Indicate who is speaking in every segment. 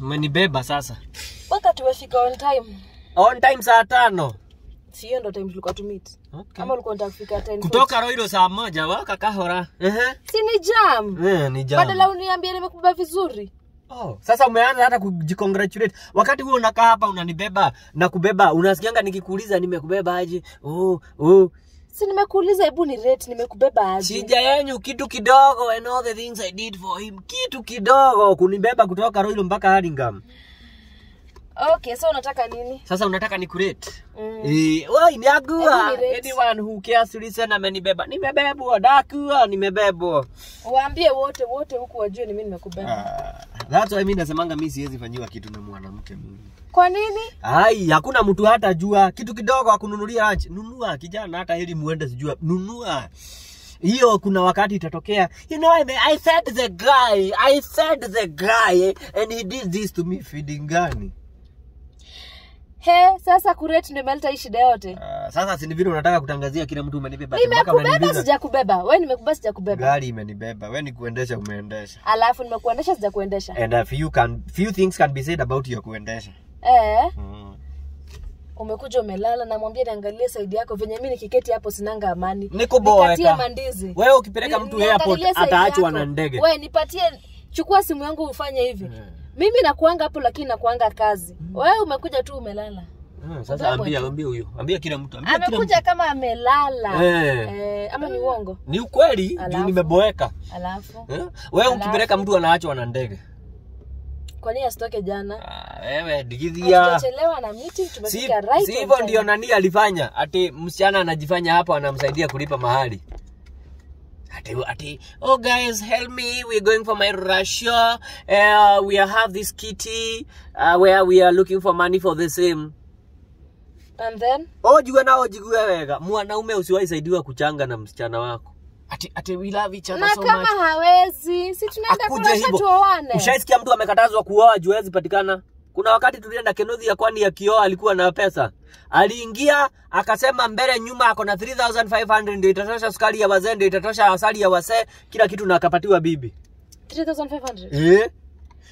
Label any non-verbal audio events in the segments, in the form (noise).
Speaker 1: Umenibeba sasa.
Speaker 2: Mpaka tumefika on time.
Speaker 1: On time saa tano.
Speaker 2: Si ndo time tulikuwa to meet. Okay. Ama ulikuwa unataka kufika 10. Kutoka Roiro
Speaker 1: saa moja waka kahora. Eh. Uh -huh.
Speaker 2: Si ni jam. Eh, ni jam. Badala uniambie nimekubeba vizuri.
Speaker 1: Oh, sasa umeanza hata kujicongratulate. Wakati huo unakaa hapa unanibeba na kubeba, unasikianga nikikuuliza nimekubeba aje? Oh, oh, si nimekuuliza hebu ni rate nimekubeba aje shija yenyu kitu kidogo and all the things i did for him kitu kidogo kunibeba kutoka roilo mpaka haringam
Speaker 2: Okay, so unataka nini?
Speaker 1: Sasa unataka ni kurate.
Speaker 2: Mm. Eh,
Speaker 1: wai niagua. Anyone who cares listen amenibeba. Nimebebwa, dakua, nimebebwa. Waambie wote wote huku wajue ni mimi nimekubeba. Ah. That's why mimi nasemanga mimi siwezi fanyiwa kitu na mwanamke mimi. Kwa nini? Ai, hakuna mtu hata jua kitu kidogo akununulia lunch. Nunua kijana, hata heli muende sijua. Nunua hiyo kuna wakati itatokea you know I, mean, I said the guy I said the guy eh, and he did this to me feeding gani
Speaker 2: he sasa kuret ndo imeleta hii shida yote uh, sasa
Speaker 1: si vile unataka kutangazia kila mtu umenibeba nimekubeba
Speaker 2: sijakubeba we nimekubeba sijakubeba gari
Speaker 1: imenibeba we ni kuendesha umeendesha
Speaker 2: alafu nimekuendesha sijakuendesha and
Speaker 1: a few, can, few things can be said about your kuendesha
Speaker 2: eh mm umekuja umelala namwambia niangalie saidi yako venye mi nikiketi hapo sinanga amani nikuboekatie mandizi
Speaker 1: wewe ukipeleka mtu airport ataachwa na ndege wewe
Speaker 2: nipatie chukua simu yangu ufanye hivi hmm mimi nakuanga hapo lakini nakuanga kazi mm. wewe umekuja tu umelala
Speaker 1: Hmm, sasa ambia ambia huyo ambia kila mtu ambia amekuja
Speaker 2: kama amelala eh. Eh, ama ni uongo
Speaker 1: ni ukweli juu nimeboeka alafu eh? wewe ukipeleka mtu anaachwa na ndege
Speaker 2: kwa nini asitoke jana ah,
Speaker 1: wewe digidhia
Speaker 2: chelewa na miti tumefika si, right si hivyo ndio nani
Speaker 1: alifanya ati msichana anajifanya hapo anamsaidia kulipa mahali ati, ati, oh guys, help me, we're going for my Russia. Uh, we have this kitty uh, where we are looking for money for the same. And then? Oh, jua nao jigue wega. Mwanaume usiwaisaidiwa kuchanga na msichana wako. Ati, ati we love each other na so much. Na kama
Speaker 2: hawezi, si tunaenda kuna kurasha tuoane. Ushaisikia
Speaker 1: mtu amekatazwa kuoa juu patikana? Kuna wakati tulienda Kenothi ya kwani ya kioo, alikuwa na pesa, aliingia akasema mbele nyuma ako na 3500 ndio itatosha sukari ya wazee, ndio itatosha asali ya wazee kila kitu, na akapatiwa bibi
Speaker 2: 3500
Speaker 1: eh.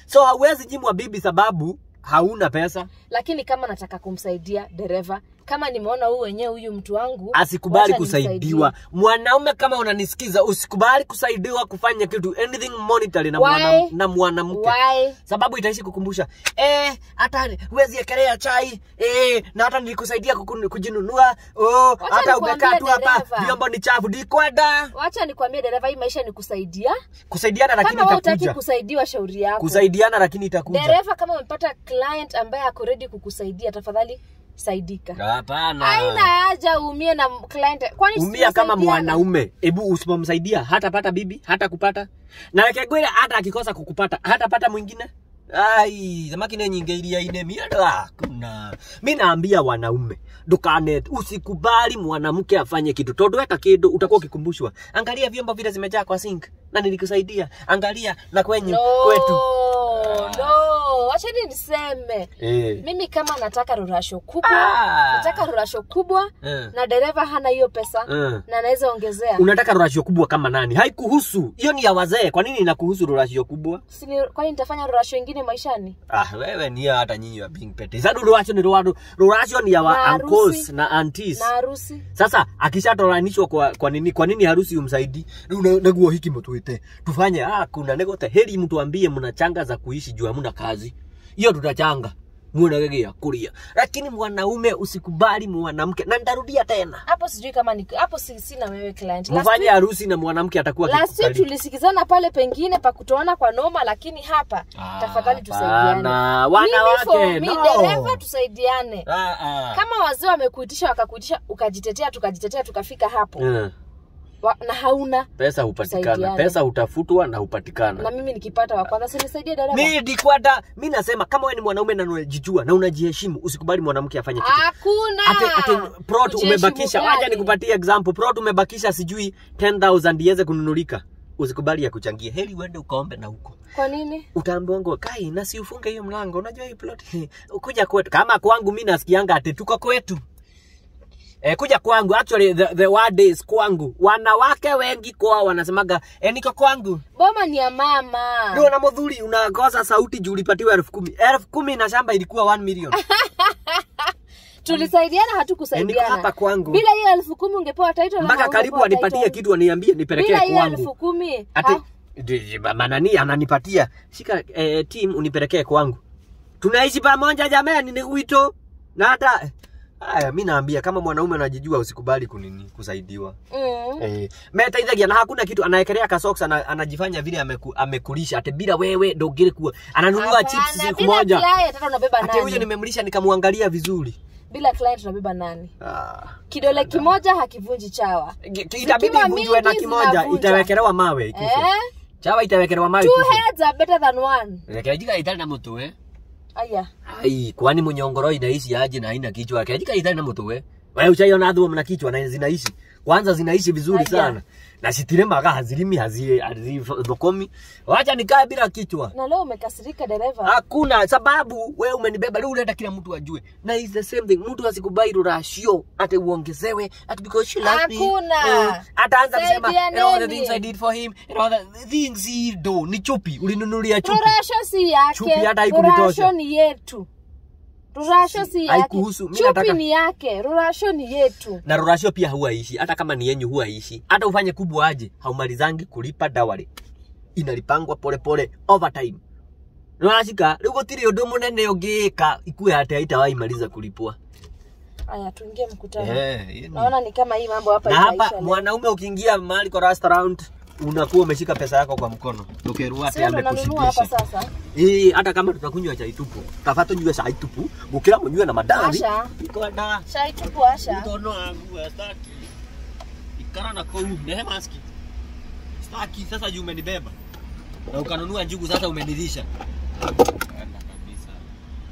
Speaker 1: So hauwezi jimwa bibi sababu hauna pesa,
Speaker 2: lakini kama nataka kumsaidia dereva kama nimeona huu wenyewe huyu mtu wangu asikubali kusaidiwa.
Speaker 1: Mwanaume kama unanisikiza, usikubali kusaidiwa kufanya kitu anything monetary na mwana, na mwanamke, sababu itaishi kukumbusha eh, hata huwezi ekelea chai eh, na hata nilikusaidia kujinunua oh, hata umekaa tu hapa vyombo ni chafu dikwada. Wacha nikwambie
Speaker 2: dereva, hii maisha ni kusaidia kusaidiana, lakini kama itakuja kusaidiwa, shauri yako kusaidiana,
Speaker 1: lakini itakuja dereva.
Speaker 2: Kama umepata client ambaye ako ready kukusaidia, tafadhali saidika hapana aina haja uumie na client kwani umia
Speaker 1: kama mwanaume hebu usipomsaidia hatapata bibi hata kupata na kegwira hata akikosa kukupata pata mwingine ai thamaki nä nyingä iria inä miarakuna ah, mimi naambia wanaume dukane usikubali mwanamke afanye kitu tondå weka kitu utakuwa ukikumbushwa angalia vyombo vile zimejaa kwa sink na nilikusaidia angalia na kwenye no. kwetu yeah. no
Speaker 2: wachani niseme yeah. mimi kama nataka rurasho kubwa ah. nataka rurasho kubwa yeah. na dereva hana hiyo pesa yeah. na anaweza ongezea
Speaker 1: unataka rurasho kubwa kama nani haikuhusu hiyo ni ya wazee kwa nini inakuhusu rurasho kubwa
Speaker 2: Sini, nini nitafanya rurasho ingine maishani
Speaker 1: ah wewe ni ya hata nyinyi wa being pete sasa rurasho ni rurasho ni ya wa uncles na aunties na harusi sasa akishatoranishwa kwa kwa nini kwa nini harusi umsaidi naguo hiki mtuite tufanye ah kuna negote heri mtu ambie mnachanga za kuishi juu hamuna kazi, hiyo tutachanga ya kulia, lakini mwanaume usikubali mwanamke, na nitarudia tena
Speaker 2: hapo. Sijui kama ni hapo, si, sina wewe client. Mfanye harusi
Speaker 1: na mwanamke atakuwa last week
Speaker 2: tulisikizana pale pengine pa kutoona kwa noma, lakini hapa ah, tafadhali tusaidiane wanawake, no. dereva tusaidiane. Ah, ah. Kama wazee wamekuitisha wakakuitisha, ukajitetea tukajitetea, tukafika hapo eh na hauna
Speaker 1: pesa hupatikana pesa hutafutwa na hupatikana na
Speaker 2: mimi nikipata wa kwanza sinisaidie dada mimi
Speaker 1: dikwata mimi nasema kama wewe ni mwanaume na unajijua na unajiheshimu usikubali mwanamke afanye kitu
Speaker 2: hakuna ate, ate prot umebakisha wacha
Speaker 1: nikupatie example prot umebakisha sijui 10000 iweze kununulika usikubali ya kuchangia heli uende ukaombe na huko kwa nini utaambiwangu kai na si ufunge hiyo mlango unajua hii plot (laughs) ukuja kwetu kama kwangu mimi nasikianga ati tuko kwetu eh, kuja kwangu actually the, the word is kwangu wanawake wengi kwa wanasemaga eh, niko kwangu
Speaker 2: boma ni ya mama ndio
Speaker 1: na mudhuri unagoza sauti juu ulipatiwa 10,000. 10,000 na shamba ilikuwa 1 million (laughs)
Speaker 2: tulisaidiana hatukusaidiana eh, hapa kwangu bila hiyo 10,000 ungepewa title na mpaka karibu anipatie kitu
Speaker 1: aniambie nipelekee kwangu bila hiyo elfu kumi mama nani ananipatia shika eh, team unipelekee kwangu tunaishi pamoja jamani ni wito na hata Aya, mi naambia kama mwanaume anajijua usikubali kunini kusaidiwa. Mm. Eh, metaithagia na hakuna kitu anaekelea kasoks ana, anajifanya vile ameku, amekulisha ate bila wewe ndongere kuwa ananunua chips siku moja. Ate huyo nimemlisha nikamwangalia vizuri
Speaker 2: bila client unabeba nani? Ah, kidole kimoja hakivunji chawa. Itabidi ivunjwe na kimoja, itawekelewa
Speaker 1: mawe Eh? Chawa itawekelewa mawe Two
Speaker 2: heads are better than one.
Speaker 1: Rekerajiga itali na mtu eh?
Speaker 2: Aya. Ai,
Speaker 1: kwani munyongoro inaishi aje na haina kichwa yake? Ajika na mtu we. Wewe ushaiona adhumu na kichwa na zinaishi kwanza zinaishi vizuri sana na sitire maga hazie hazidokomi, wacha nikae bila kichwa.
Speaker 2: Na leo umekasirika dereva? Hakuna
Speaker 1: sababu, we umenibeba leo, unaenda kila mtu ajue, na is the same thing. Mtu asikubai rashio ate uongezewe at because she loves me. Hakuna uh, ataanza kusema and all the things I did for him eh, and all the things he do. Ni chupi ulinunulia chupi, rashio
Speaker 2: si yake, chupi hata ikunitosha, rashio ni yetu. Rurasho si yake. mimi nataka... chupi ni yake, rurasho ni yetu.
Speaker 1: Na rurasho pia huaishi, hata kama ni yenyu huaishi. Hata ufanye kubwa aje, haumalizangi kulipa dawari. Inalipangwa pole pole, overtime. Rurashika, rĩu tiri ũndũ munene ungika ikue hata haita wai maliza kulipwa.
Speaker 2: Aya, tuingie mkutano. eh, Naona ni kama hii mambo hapa. Na hapa
Speaker 1: mwanaume ukiingia mahali kwa restaurant unakuwa umeshika pesa yako kwa mkono tukeru ati amekushikisha eh, hata kama tutakunywa chai tupu tafata nywe chai tupu ukila mnywe na madari iko da chai tupu asha ndono angu staki ikara na kou neema ski staki sasa juu umenibeba na ukanunua njugu sasa umenilisha